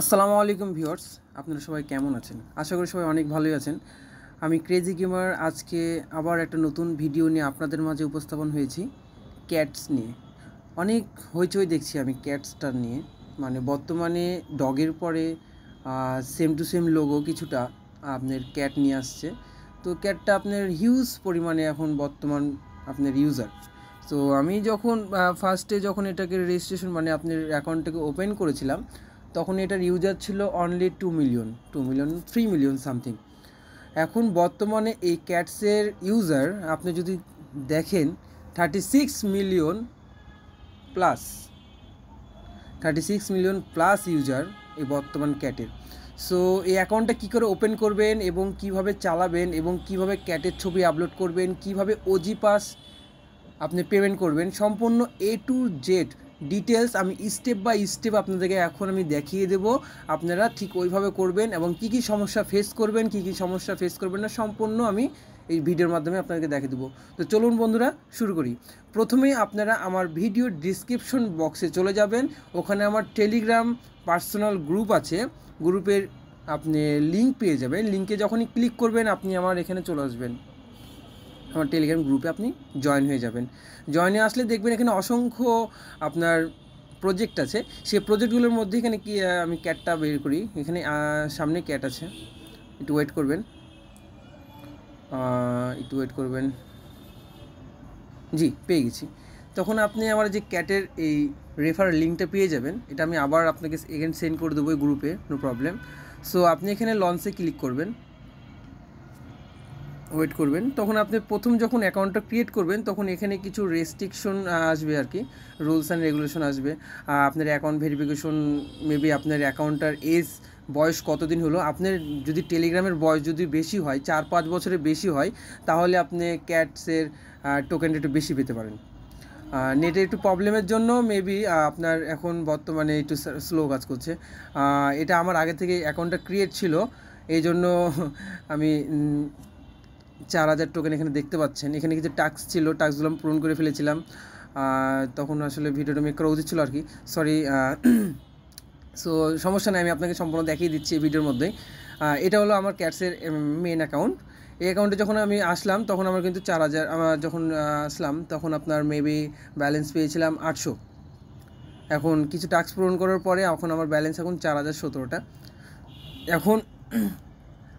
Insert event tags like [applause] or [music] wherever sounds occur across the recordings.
আসসালামু আলাইকুম ভিউয়ার্স আপনারা সবাই কেমন আছেন আশা করি সবাই অনেক ভালোই আছেন আমি ক্রেজি গেমার আজকে আবার একটা নতুন ভিডিও নিয়ে আপনাদের মাঝে উপস্থাপন হয়েছি ক্যাটস নিয়ে অনেক হইচই দেখছি আমি ক্যাটসটার নিয়ে মানে বর্তমানে ডগের পরে সেম টু সেম লোগো কিছুটা আপনার ক্যাট নিয়ে আসছে তো ক্যাটটা আপনার হিউজ পরিমাণে এখন বর্তমান আপনার ইউজার তো আমি যখন ফার্স্টে যখন এটাকে রেজিস্ট্রেশন মানে আপনার অ্যাকাউন্টটাকে ওপেন করেছিলাম তখন এটার ইউজার ছিল only two million two million three million something এখন বর্তমানে এই ক্যাটসের ইউজার আপনি যদি দেখেন thirty six million plus thirty six million plus user এই বর্তমান ক্যাটের সো এই অ্যাকাউন্টটা কী করে ওপেন করবেন এবং কিভাবে চালাবেন এবং কিভাবে ক্যাটের ছবি আপলোড করবেন কিভাবে ওজি পাস আপনি পেমেন্ট করবেন সম্পূর্ণ এ টু জেড ডিটেলস আমি স্টেপ বাই স্টেপ আপনাদেরকে এখন আমি দেখিয়ে দেব আপনারা ঠিক ওইভাবে করবেন এবং কি কি সমস্যা ফেস করবেন কি কি সমস্যা ফেস করবেন না সম্পূর্ণ আমি এই ভিডিওর মাধ্যমে আপনাদেরকে দেখে দেবো তো চলুন বন্ধুরা শুরু করি প্রথমেই আপনারা আমার ভিডিও ডিসক্রিপশন বক্সে চলে যাবেন ওখানে আমার টেলিগ্রাম পার্সোনাল গ্রুপ আছে গ্রুপের আপনি লিঙ্ক পেয়ে যাবেন লিঙ্কে যখনই ক্লিক করবেন আপনি আমার এখানে চলে আসবেন আমার টেলিগ্রাম গ্রুপে আপনি জয়েন হয়ে যাবেন জয়েনে আসলে দেখবেন এখানে অসংখ্য আপনার প্রজেক্ট আছে সে প্রজেক্টগুলোর মধ্যে এখানে কি আমি ক্যাটটা বের করি এখানে সামনে ক্যাট আছে একটু ওয়েট করবেন একটু ওয়েট করবেন জি পেয়ে গেছি তখন আপনি আমার যে ক্যাটের এই রেফার লিঙ্কটা পেয়ে যাবেন এটা আমি আবার আপনাকে এখানে সেন্ড করে দেবো গ্রুপে নো প্রবলেম সো আপনি এখানে লঞ্চে ক্লিক করবেন ওয়েট করবেন তখন আপনি প্রথম যখন অ্যাকাউন্টটা ক্রিয়েট করবেন তখন এখানে কিছু রেস্ট্রিকশন আসবে আর কি রুলস অ্যান্ড রেগুলেশন আসবে আপনার অ্যাকাউন্ট ভেরিফিকেশন মেবি আপনার অ্যাকাউন্টটার এজ বয়স কতদিন হলো আপনার যদি টেলিগ্রামের বয়স যদি বেশি হয় চার পাঁচ বছরের বেশি হয় তাহলে আপনি ক্যাটসের টোকেনটা একটু বেশি পেতে পারেন নেটে একটু প্রবলেমের জন্য মেবি আপনার এখন বর্তমানে একটু স্লো কাজ করছে এটা আমার আগে থেকে অ্যাকাউন্টটা ক্রিয়েট ছিল এই জন্য আমি চার হাজার টোকেন এখানে দেখতে পাচ্ছেন এখানে কিছু টাক্স ছিল টাক্সগুলো আমি পূরণ করে ফেলেছিলাম তখন আসলে ভিডিওটা মেক করা উচিত ছিল আর কি সরি সো [clears throat] সমস্যা নেই আমি আপনাকে সম্পূর্ণ দেখিয়ে দিচ্ছি এই ভিডিওর মধ্যে এটা হলো আমার ক্যাটসের মেন অ্যাকাউন্ট এই অ্যাকাউন্টে যখন আমি আসলাম তখন আমার কিন্তু চার হাজার আমার যখন আসলাম তখন আপনার মেবি ব্যালেন্স পেয়েছিলাম আটশো এখন কিছু টাক্স পূরণ করার পরে এখন আমার ব্যালেন্স এখন চার হাজার সতেরোটা এখন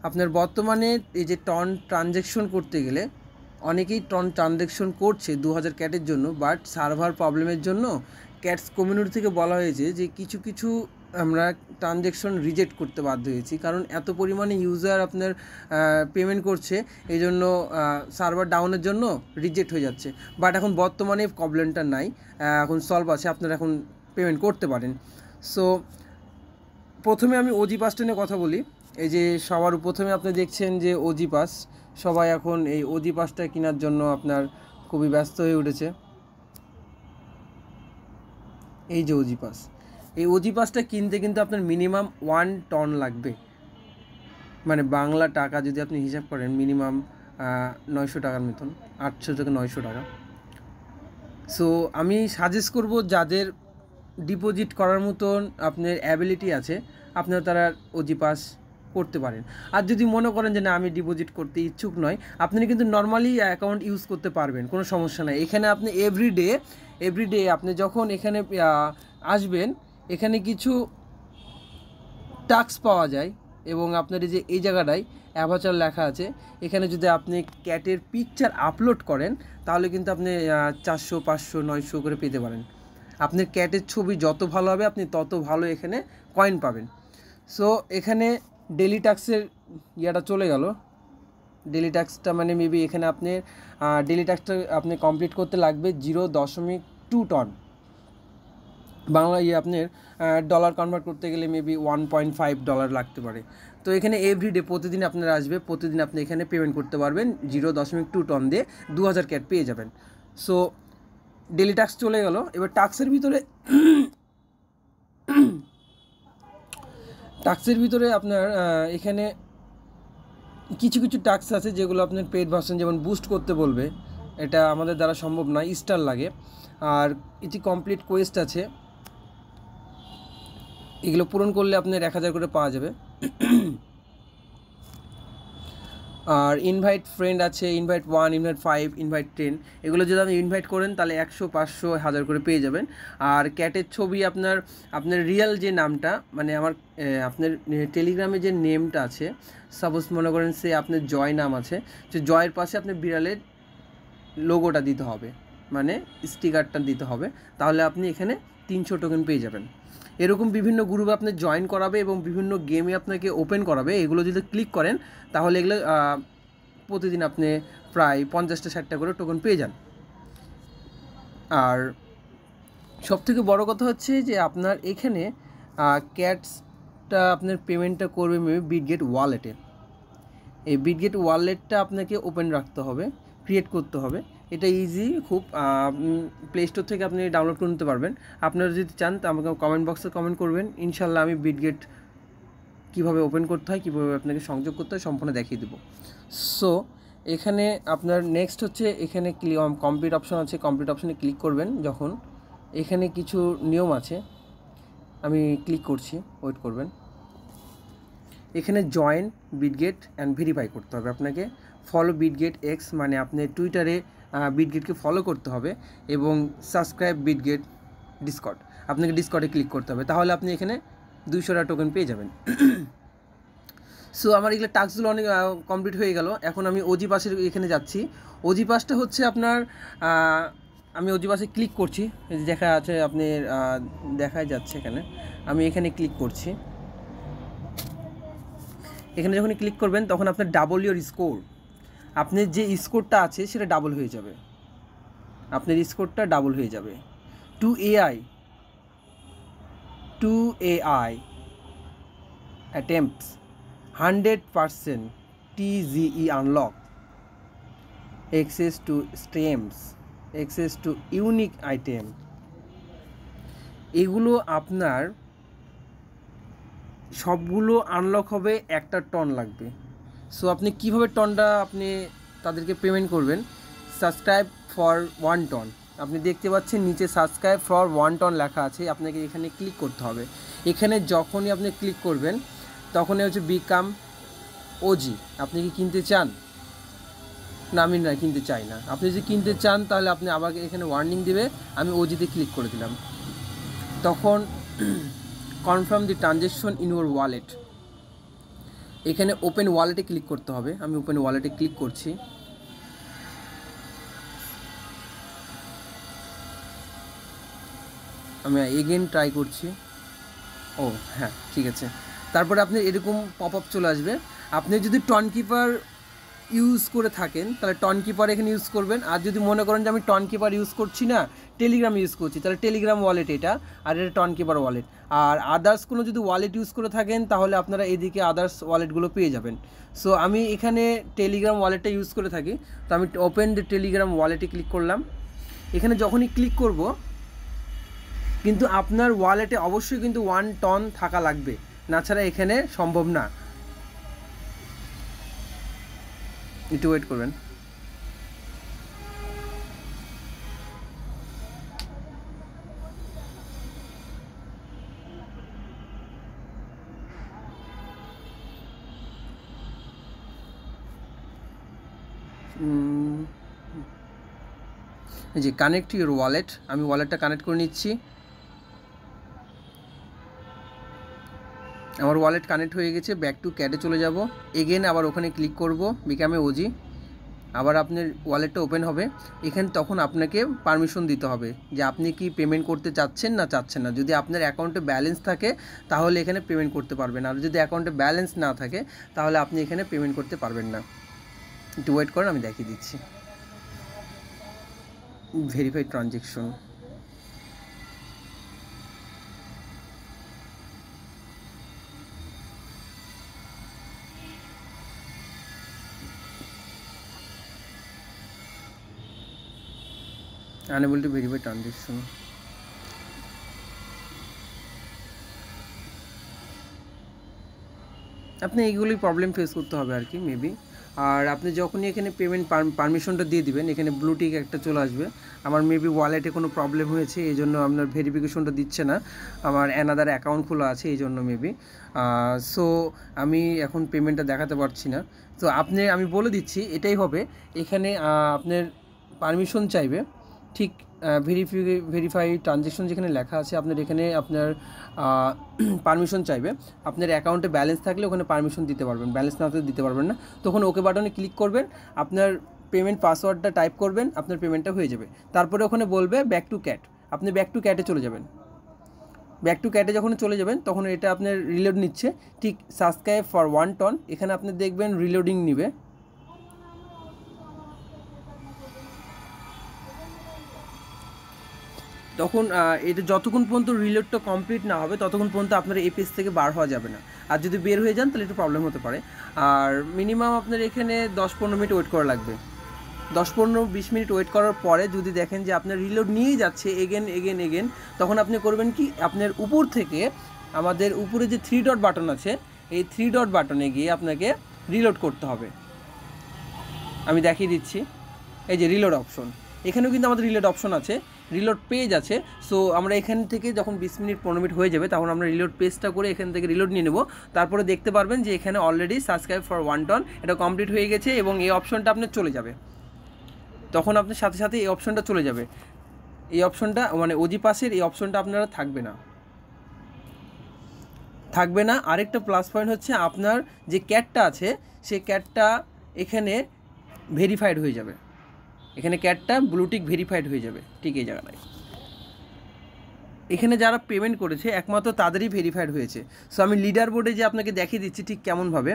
আপনার বর্তমানে এই যে টন ট্রানজ্যাকশন করতে গেলে অনেকেই টন ট্রানজ্যাকশন করছে দু হাজার ক্যাটের জন্য বাট সার্ভার প্রবলেমের জন্য ক্যাটস কমিউনিটি থেকে বলা হয়েছে যে কিছু কিছু আমরা ট্রানজ্যাকশন রিজেক্ট করতে বাধ্য হয়েছি কারণ এত পরিমাণে ইউজার আপনার পেমেন্ট করছে এই জন্য সার্ভার ডাউনের জন্য রিজেক্ট হয়ে যাচ্ছে বাট এখন বর্তমানে প্রবলেমটা নাই এখন সলভ আছে আপনারা এখন পেমেন্ট করতে পারেন সো প্রথমে আমি ওজি পাস্টনে কথা বলি এই যে সবার প্রথমে আপনি দেখছেন যে ওজি পাস সবাই এখন এই ওজি পাসটা কেনার জন্য আপনার খুবই ব্যস্ত হয়ে উঠেছে এই যে ওজি পাস এই ওজি পাসটা কিনতে কিন্তু আপনার মিনিমাম ওয়ান টন লাগবে মানে বাংলা টাকা যদি আপনি হিসাব করেন মিনিমাম নয়শো টাকার মতন আটশো থেকে নয়শো টাকা সো আমি সাজেস্ট করব যাদের ডিপোজিট করার মতন আপনার অ্যাবিলিটি আছে আপনার তারা ওজি পাস করতে পারেন আর যদি মনে করেন যে না আমি ডিপোজিট করতে ইচ্ছুক নয় আপনি কিন্তু নর্মালি অ্যাকাউন্ট ইউজ করতে পারবেন কোনো সমস্যা নাই এখানে আপনি এভরিডে এভরিডে আপনি যখন এখানে আসবেন এখানে কিছু টাক্স পাওয়া যায় এবং আপনার এই যে এই জায়গাটায় অ্যাভাচার লেখা আছে এখানে যদি আপনি ক্যাটের পিকচার আপলোড করেন তাহলে কিন্তু আপনি চারশো পাঁচশো নয়শো করে পেতে পারেন আপনার ক্যাটের ছবি যত ভালো হবে আপনি তত ভালো এখানে কয়েন পাবেন সো এখানে ডেলি ট্যাক্সের ইয়েটা চলে গেল ডেলি ট্যাক্সটা মানে মেবি এখানে আপনি ডেলি ট্যাক্সটা আপনি কমপ্লিট করতে লাগবে জিরো দশমিক টু টন বাংলা ইয়ে আপনার ডলার কনভার্ট করতে গেলে maybe one point five dollar লাগতে পারে তো এখানে এভরিডে প্রতিদিন আপনার আসবে প্রতিদিন আপনি এখানে পেমেন্ট করতে পারবেন জিরো দশমিক টু টন দিয়ে দু হাজার ক্যাট পেয়ে যাবেন সো ডেলি ট্যাক্স চলে গেল এবার ট্যাক্সের ভিতরে টাক্সের ভিতরে আপনার এখানে কিছু কিছু টাক্স আছে যেগুলো আপনার পেড ভার্সন যেমন বুস্ট করতে বলবে এটা আমাদের দ্বারা সম্ভব না স্টার লাগে আর এটি কমপ্লিট কোয়েস্ট আছে এগুলো পূরণ করলে আপনার এক হাজার করে পাওয়া যাবে আর ইনভাইট ফ্রেন্ড আছে invite one invite five invite ten এগুলো যদি আপনি ইনভাইট করেন তাহলে একশো পাঁচশো হাজার করে পেয়ে যাবেন আর ক্যাটের ছবি আপনার আপনার রিয়েল যে নামটা মানে আমার আপনার টেলিগ্রামে যে নেমটা আছে সাপোজ মনে করেন সে আপনার জয় নাম আছে সে জয়ের পাশে আপনি বিড়ালের লোগোটা দিতে হবে মানে স্টিকারটা দিতে হবে তাহলে আপনি এখানে তিনশো টোকেন পেয়ে যাবেন এরকম বিভিন্ন গ্রুপে আপনার জয়েন করাবে এবং বিভিন্ন গেমে আপনাকে ওপেন করাবে এগুলো যদি ক্লিক করেন তাহলে এগুলো প্রতিদিন আপনি প্রায় পঞ্চাশটা ষাটটা করে টোকন পেয়ে যান আর সবথেকে বড় কথা হচ্ছে যে আপনার এখানে ক্যাটসটা আপনার পেমেন্টটা করবে মেবি বিটগেট ওয়ালেটে এই বিটগেট ওয়ালেটটা আপনাকে ওপেন রাখতে হবে ক্রিয়েট করতে হবে এটা ইজি খুব প্লে স্টোর থেকে আপনি ডাউনলোড করে নিতে পারবেন আপনারা যদি চান তো আমাকে কমেন্ট বক্সে কমেন্ট করবেন ইনশাল্লাহ আমি বিটগেট কীভাবে ওপেন করতে হয় কীভাবে আপনাকে সংযোগ করতে হয় সম্পূর্ণ দেখিয়ে দেবো সো এখানে আপনার নেক্সট হচ্ছে এখানে কমপ্লিট অপশন আছে কমপ্লিট অপশনে ক্লিক করবেন যখন এখানে কিছু নিয়ম আছে আমি ক্লিক করছি ওয়েট করবেন এখানে জয়েন বিটগেট অ্যান্ড ভেরিফাই করতে হবে আপনাকে ফলো বিটগেট এক্স মানে আপনি টুইটারে বিটগেটকে ফলো করতে হবে এবং সাবস্ক্রাইব বিটগেট ডিসকট আপনাকে ডিসকটে ক্লিক করতে হবে তাহলে আপনি এখানে দুইশোটা টোকেন পেয়ে যাবেন সো আমার এগুলো টাস্কগুলো অনেক কমপ্লিট হয়ে গেল এখন আমি ওজিপাসের এখানে যাচ্ছি পাসটা হচ্ছে আপনার আমি পাশে ক্লিক করছি দেখা আছে আপনি দেখাই যাচ্ছে এখানে আমি এখানে ক্লিক করছি এখানে যখন ক্লিক করবেন তখন আপনার ডাবল ইউর স্কোর আপনার যে স্কোরটা আছে সেটা ডাবল হয়ে যাবে আপনার স্কোরটা ডাবল হয়ে যাবে two AI two AI attempts hundred percent TGE unlock access to stems access to unique item এগুলো আপনার সবগুলো আনলক হবে একটা টন লাগবে সো আপনি কিভাবে টনটা আপনি তাদেরকে পেমেন্ট করবেন সাবস্ক্রাইব ফর ওয়ান টন আপনি দেখতে পাচ্ছেন নিচে সাবস্ক্রাইব ফর ওয়ান টন লেখা আছে আপনাকে এখানে ক্লিক করতে হবে এখানে যখনই আপনি ক্লিক করবেন তখনই হচ্ছে বিকাম ওজি আপনি কি কিনতে চান না আমি না কিনতে চাই না আপনি যদি কিনতে চান তাহলে আপনি আমাকে এখানে ওয়ার্নিং দেবে আমি ওজিতে ক্লিক করে দিলাম তখন confirm the transaction in your wallet এখানে ওপেন ওয়ালেটে ক্লিক করতে হবে আমি ওপেন ওয়ালেটে ক্লিক করছি আমি এগেন ট্রাই করছি ও হ্যাঁ ঠিক আছে তারপরে আপনি এরকম পপ আপ চলে আসবে আপনি যদি কিপার ইউজ করে থাকেন তাহলে টন কিপার এখানে ইউজ করবেন আর যদি মনে করেন যে আমি টন কিপার ইউজ করছি না টেলিগ্রাম ইউজ করছি তাহলে টেলিগ্রাম ওয়ালেট এটা আর এটা টন কিপার ওয়ালেট আর আদার্স কোনো যদি ওয়ালেট ইউজ করে থাকেন তাহলে আপনারা এদিকে আদার্স ওয়ালেটগুলো পেয়ে যাবেন সো আমি এখানে টেলিগ্রাম ওয়ালেটটা ইউজ করে থাকি তো আমি ওপেন দ্য টেলিগ্রাম ওয়ালেটে ক্লিক করলাম এখানে যখনই ক্লিক করব কিন্তু আপনার ওয়ালেটে অবশ্যই কিন্তু ওয়ান টন থাকা লাগবে না ছাড়া এখানে সম্ভব না একটু ওয়েট করবেন যে কানেক্ট ইউর ওয়ালেট আমি ওয়ালেটটা কানেক্ট করে নিচ্ছি আমার ওয়ালেট কানেক্ট হয়ে গেছে ব্যাক টু ক্যাডে চলে যাব এগেন আবার ওখানে ক্লিক করব বিকামে ওজি আবার আপনার ওয়ালেটটা ওপেন হবে এখানে তখন আপনাকে পারমিশন দিতে হবে যে আপনি কি পেমেন্ট করতে চাচ্ছেন না চাচ্ছেন না যদি আপনার অ্যাকাউন্টে ব্যালেন্স থাকে তাহলে এখানে পেমেন্ট করতে পারবেন আর যদি অ্যাকাউন্টে ব্যালেন্স না থাকে তাহলে আপনি এখানে পেমেন্ট করতে পারবেন না একটু ওয়েট করেন আমি দেখিয়ে দিচ্ছি verified transaction unable to verify transaction আপনি এইগুলোই প্রবলেম ফেস করতে হবে আর কি মেবি আর আপনি যখনই এখানে পেমেন্ট পারমিশনটা দিয়ে দিবেন এখানে ব্লুটিক একটা চলে আসবে আমার মেবি ওয়ালেটে কোনো প্রবলেম হয়েছে এই জন্য আপনার ভেরিফিকেশনটা দিচ্ছে না আমার অ্যানাদার অ্যাকাউন্ট খোলা আছে এই জন্য মেবি সো আমি এখন পেমেন্টটা দেখাতে পারছি না তো আপনি আমি বলে দিচ্ছি এটাই হবে এখানে আপনার পারমিশন চাইবে ঠিক ভেরিফি ভেরিফাই ট্রানজেকশন যেখানে লেখা আছে আপনার এখানে আপনার পারমিশন [clears throat] চাইবে আপনার অ্যাকাউন্টে ব্যালেন্স থাকলে ওখানে পারমিশন দিতে পারবেন ব্যালেন্স না দিতে পারবেন না তখন ওকে বাটনে ক্লিক করবেন আপনার পেমেন্ট পাসওয়ার্ডটা টাইপ করবেন আপনার পেমেন্টটা হয়ে যাবে তারপরে ওখানে বলবে ব্যাক টু ক্যাট আপনি ব্যাক টু ক্যাটে চলে যাবেন ব্যাক টু ক্যাটে যখন চলে যাবেন তখন এটা আপনার রিলোড নিচ্ছে ঠিক সাবস্ক্রাইব ফর ওয়ান টন এখানে আপনি দেখবেন রিলোডিং নিবে তখন এটা যতক্ষণ পর্যন্ত রিলোডটা কমপ্লিট না হবে ততক্ষণ পর্যন্ত আপনার এই পেজ থেকে বার হওয়া যাবে না আর যদি বের হয়ে যান তাহলে একটু প্রবলেম হতে পারে আর মিনিমাম আপনার এখানে দশ পনেরো মিনিট ওয়েট করা লাগবে দশ পনেরো বিশ মিনিট ওয়েট করার পরে যদি দেখেন যে আপনার রিলোড নিয়েই যাচ্ছে এগেন এগেন এগেন তখন আপনি করবেন কি আপনার উপর থেকে আমাদের উপরে যে থ্রি ডট বাটন আছে এই থ্রি ডট বাটনে গিয়ে আপনাকে রিলোড করতে হবে আমি দেখিয়ে দিচ্ছি এই যে রিলোড অপশন এখানেও কিন্তু আমাদের রিলোড অপশন আছে রিলোড পেজ আছে সো আমরা এখান থেকে যখন বিশ মিনিট পনেরো মিনিট হয়ে যাবে তখন আমরা রিলোড পেজটা করে এখান থেকে রিলোড নিয়ে নেব তারপরে দেখতে পারবেন যে এখানে already subscribe for one ton এটা কমপ্লিট হয়ে গেছে এবং এই অপশনটা আপনার চলে যাবে তখন আপনার সাথে সাথে এই অপশনটা চলে যাবে এই অপশনটা মানে ওজি পাসের এই অপশনটা আপনারা থাকবে না থাকবে না আরেকটা প্লাস পয়েন্ট হচ্ছে আপনার যে ক্যাটটা আছে সে ক্যাটটা এখানে ভেরিফাইড হয়ে যাবে এখানে ক্যাটটা ব্লুটিক ভেরিফাইড হয়ে যাবে ঠিক এই জায়গাটায় এখানে যারা পেমেন্ট করেছে একমাত্র তাদেরই ভেরিফাইড হয়েছে সো আমি লিডার বোর্ডে যে আপনাকে দেখিয়ে দিচ্ছি ঠিক কেমনভাবে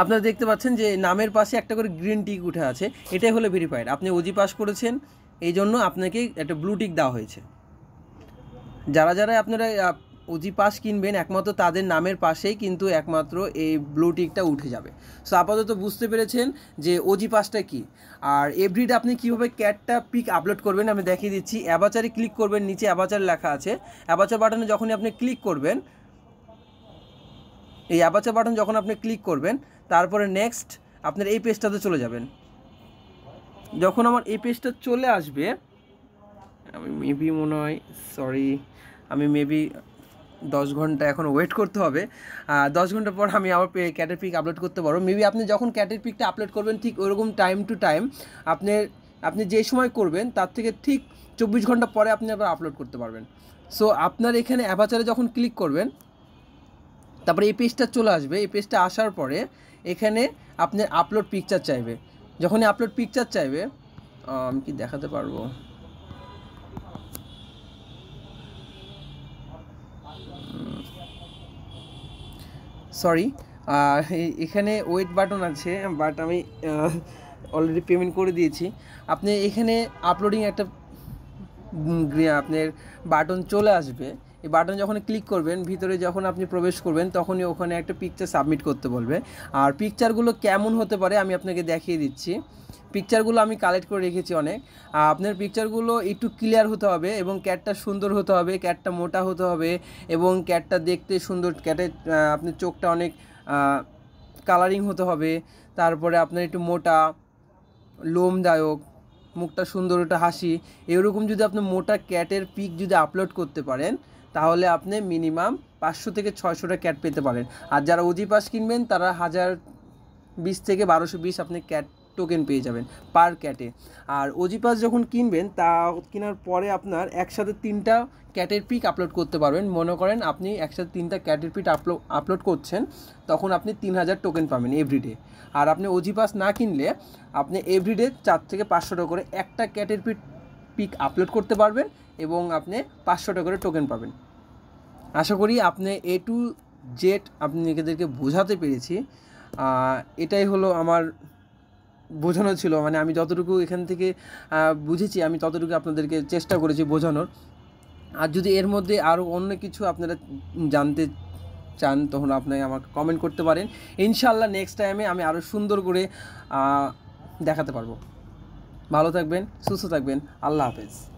আপনারা দেখতে পাচ্ছেন যে নামের পাশে একটা করে গ্রিন টিক উঠে আছে এটাই হলো ভেরিফাইড আপনি ওজি পাস করেছেন এই জন্য আপনাকে একটা ব্লু টিক দেওয়া হয়েছে যারা যারা আপনারা ওজি পাস কিনবেন একমাত্র তাদের নামের পাশেই কিন্তু একমাত্র এই ব্লু টিকটা উঠে যাবে সো আপাতত বুঝতে পেরেছেন যে ওজি পাসটা কি আর এভরিডে আপনি কিভাবে ক্যাটটা পিক আপলোড করবেন আমি দেখিয়ে দিচ্ছি অ্যাবাচারে ক্লিক করবেন নিচে অ্যাবাচার লেখা আছে অ্যাবাচার বাটনে যখনই আপনি ক্লিক করবেন এই অ্যাবাচার বাটন যখন আপনি ক্লিক করবেন তারপরে নেক্সট আপনার এই পেজটাতে চলে যাবেন যখন আমার এই পেজটা চলে আসবে আমি মেবি মনে হয় সরি আমি মেবি দশ ঘন্টা এখন ওয়েট করতে হবে দশ ঘন্টা পর আমি আবার ক্যাটের পিক আপলোড করতে পারবো মেবি আপনি যখন ক্যাটের পিকটা আপলোড করবেন ঠিক ওরকম টাইম টু টাইম আপনি আপনি যে সময় করবেন তার থেকে ঠিক চব্বিশ ঘন্টা পরে আপনি আবার আপলোড করতে পারবেন সো আপনার এখানে অ্যাভাচারে যখন ক্লিক করবেন তারপরে এই পেজটা চলে আসবে এই পেজটা আসার পরে এখানে আপনি আপলোড পিকচার চাইবে যখনই আপলোড পিকচার চাইবে আমি কি দেখাতে পারবো সরি এখানে ওয়েট বাটন আছে বাট আমি অলরেডি পেমেন্ট করে দিয়েছি আপনি এখানে আপলোডিং একটা আপনার বাটন চলে আসবে এই বাটন যখন ক্লিক করবেন ভিতরে যখন আপনি প্রবেশ করবেন তখনই ওখানে একটা পিকচার সাবমিট করতে বলবে আর পিকচারগুলো কেমন হতে পারে আমি আপনাকে দেখিয়ে দিচ্ছি পিকচারগুলো আমি কালেক্ট করে রেখেছি অনেক আপনার পিকচারগুলো একটু ক্লিয়ার হতে হবে এবং ক্যাটটা সুন্দর হতে হবে ক্যাটটা মোটা হতে হবে এবং ক্যাটটা দেখতে সুন্দর ক্যাটের আপনার চোখটা অনেক কালারিং হতে হবে তারপরে আপনার একটু মোটা লোমদায়ক মুখটা সুন্দর ওটা হাসি এরকম যদি আপনি মোটা ক্যাটের পিক যদি আপলোড করতে পারেন তাহলে আপনি মিনিমাম পাঁচশো থেকে ছয়শোটা ক্যাট পেতে পারেন আর যারা উজি পাস কিনবেন তারা হাজার বিশ থেকে বারোশো বিশ আপনি ক্যাট টোকেন পেয়ে যাবেন পার ক্যাটে আর ওজি পাস যখন কিনবেন তা কেনার পরে আপনার একসাথে তিনটা ক্যাটের পিক আপলোড করতে পারবেন মনে করেন আপনি একসাথে তিনটা ক্যাটের পিক আপলো আপলোড করছেন তখন আপনি তিন হাজার টোকেন পাবেন এভরিডে আর আপনি ওজি পাস না কিনলে আপনি এভরিডে চার থেকে পাঁচশো টাকা করে একটা ক্যাটের পিক পিক আপলোড করতে পারবেন এবং আপনি পাঁচশো টাকা করে টোকেন পাবেন আশা করি আপনি এ টু জেড আপনি নিজেদেরকে বোঝাতে পেরেছি এটাই হলো আমার বোঝানো ছিল মানে আমি যতটুকু এখান থেকে বুঝেছি আমি ততটুকু আপনাদেরকে চেষ্টা করেছি বোঝানোর আর যদি এর মধ্যে আরও অন্য কিছু আপনারা জানতে চান তখন আপনি আমাকে কমেন্ট করতে পারেন ইনশাল্লাহ নেক্সট টাইমে আমি আরও সুন্দর করে দেখাতে পারবো ভালো থাকবেন সুস্থ থাকবেন আল্লাহ হাফেজ